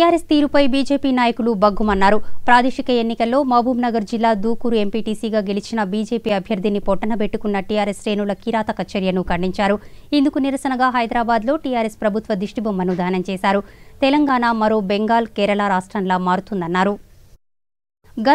TRS తీరుపై BJP నాయకులు బగ్గుమన్నారు ప్రాదేశిక ఎన్నికల్లో మహబూబ్నగర్ జిల్లా దూకూరు ఎంపీటీసీగా గెలిచిన బీజేపీ అభ్యర్థిని పొట్టనబెట్టుకున్న టీఆర్ఎస్ శ్రేణుల కిరాత చర్యను ఖండించారు ఇందుకు నిరసనగా హైదరాబాద్లో టీఆర్ఎస్ ప్రభుత్వ దిష్టిబొమ్మను దానం చేశారు తెలంగాణ మరో బెంగాల్ కేరళ రాష్ట్రంలా మారుతుందన్నారు